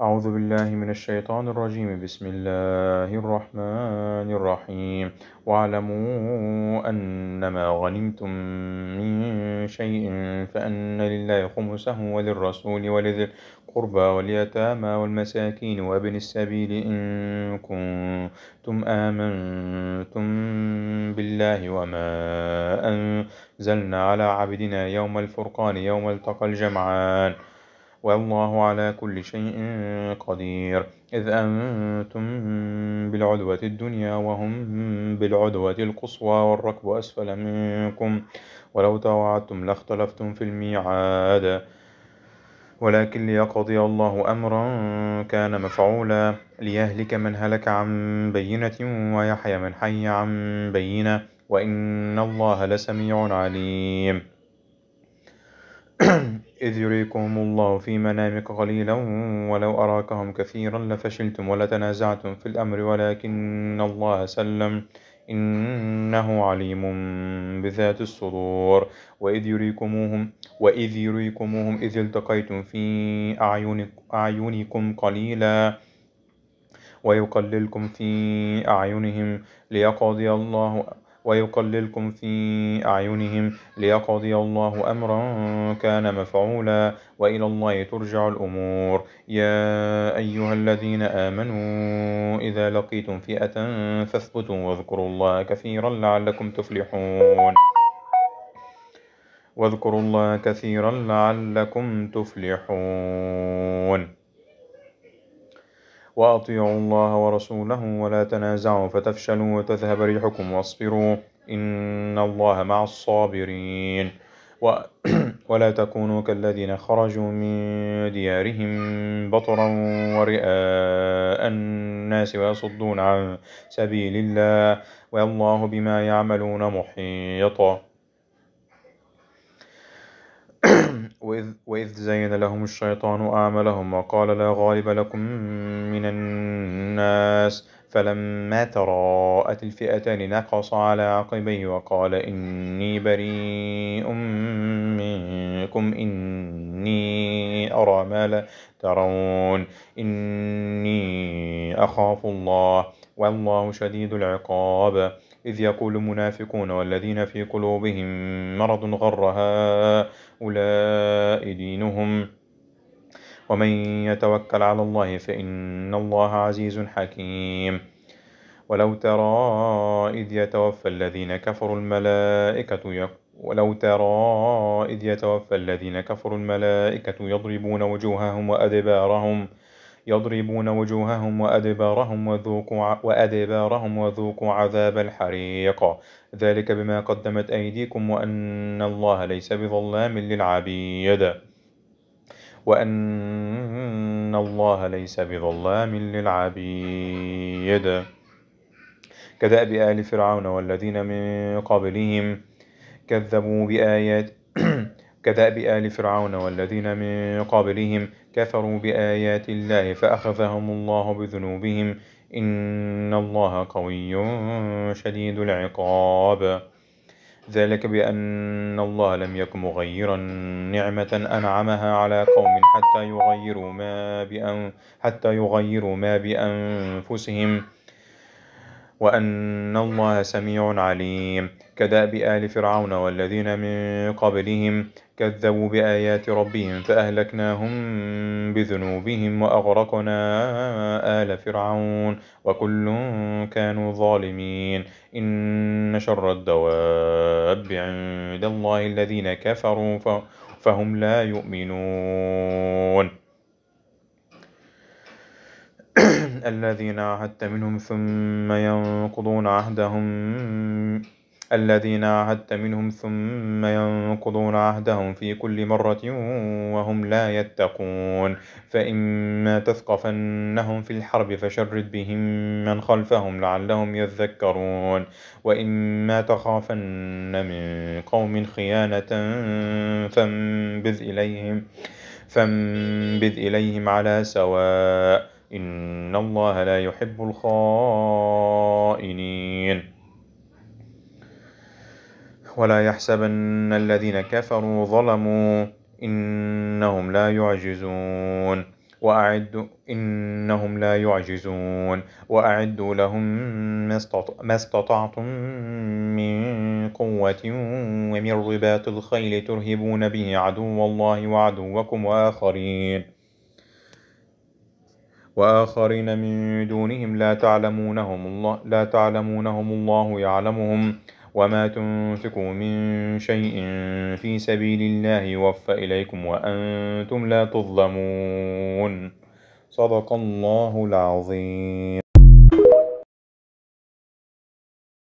أعوذ بالله من الشيطان الرجيم بسم الله الرحمن الرحيم واعلموا أنما غنمتم من شيء فأن لله خمسه وللرسول ولذي القربى واليتامى والمساكين وابن السبيل إن كنتم آمنتم بالله وما أنزلنا على عبدنا يوم الفرقان يوم التقى الجمعان والله على كل شيء قدير إذ أنتم بالعدوة الدنيا وهم بالعدوة القصوى والركب أسفل منكم ولو تواعدتم لاختلفتم في الميعاد ولكن ليقضي الله أمرا كان مفعولا ليهلك من هلك عن بينة ويحيى من حي عن بينة وإن الله لسميع عليم إذ يريكم الله في منامك قليلا ولو أراكهم كثيرا لفشلتم ولتنازعتم في الأمر ولكن الله سلم إنه عليم بذات الصدور وإذ يريكموهم وإذ يريكموهم إذ التقيتم في أعينكم قليلا ويقللكم في أعينهم ليقضي الله ويقللكم في أعينهم ليقضي الله أمرا كان مفعولا وإلى الله ترجع الأمور يا أيها الذين آمنوا إذا لقيتم فئة فاثبتوا واذكروا الله كثيرا لعلكم تفلحون واذكروا الله كثيرا لعلكم تفلحون وأطيعوا الله ورسوله ولا تنازعوا فتفشلوا وتذهب ريحكم واصبروا إن الله مع الصابرين و... ولا تكونوا كالذين خرجوا من ديارهم بطرا ورئاء الناس ويصدون عن سبيل الله والله بما يعملون محيطا وإذ, وإذ زين لهم الشيطان أعمالهم وقال لا غالب لكم من الناس فلما تراءت الفئتان نقص على عقبيه وقال إني بريء منكم إني أرى ما لا ترون إني أخاف الله والله شديد العقاب إذ يقول المنافقون والذين في قلوبهم مرض غر هؤلاء دينهم ومن يتوكل على الله فإن الله عزيز حكيم ولو ترى إذ يتوفى الذين كفروا الملائكة ولو ترى إذ يتوفى الذين كفروا الملائكة يضربون وجوههم وأدبارهم ۖ يضربون وجوههم وأدبارهم وذوقوا وأدبارهم وذوقوا عذاب الحريق ذلك بما قدمت أيديكم وأن الله ليس بظلام للعبيد وأن الله ليس بظلام للعبيد كدأب آل فرعون والذين من قبلهم كذبوا بآيات كدأب آل فرعون والذين من قبلهم كفروا بآيات الله فأخذهم الله بذنوبهم إن الله قوي شديد العقاب ذلك بأن الله لم يكن مغيرا نعمة أنعمها على قوم حتى يغيروا ما بأن حتى يغيروا ما بأنفسهم وأن الله سميع عليم كدأب آل فرعون والذين من قبلهم كذبوا بآيات ربهم فأهلكناهم بذنوبهم وأغرقنا آل فرعون وكل كانوا ظالمين إن شر الدواب عند الله الذين كفروا فهم لا يؤمنون الذين عاهدت منهم ثم ينقضون عهدهم الذين عاهدت منهم ثم ينقضون عهدهم في كل مرة وهم لا يتقون فإما تثقفنهم في الحرب فشرد بهم من خلفهم لعلهم يذكرون وإما تخافن من قوم خيانة فانبذ إليهم فانبذ إليهم على سواء إن الله لا يحب الخائنين ولا يحسبن الذين كفروا ظلموا إنهم لا يعجزون وأعد إنهم لا يعجزون وأعدوا لهم ما استطعتم من قوة ومن رباط الخيل ترهبون به عدو الله وعدوكم وآخرين وآخرين من دونهم لا تعلمونهم الله لا تعلمونهم الله يعلمهم وما تنفقوا من شيء في سبيل الله يوفى إليكم وأنتم لا تظلمون صدق الله العظيم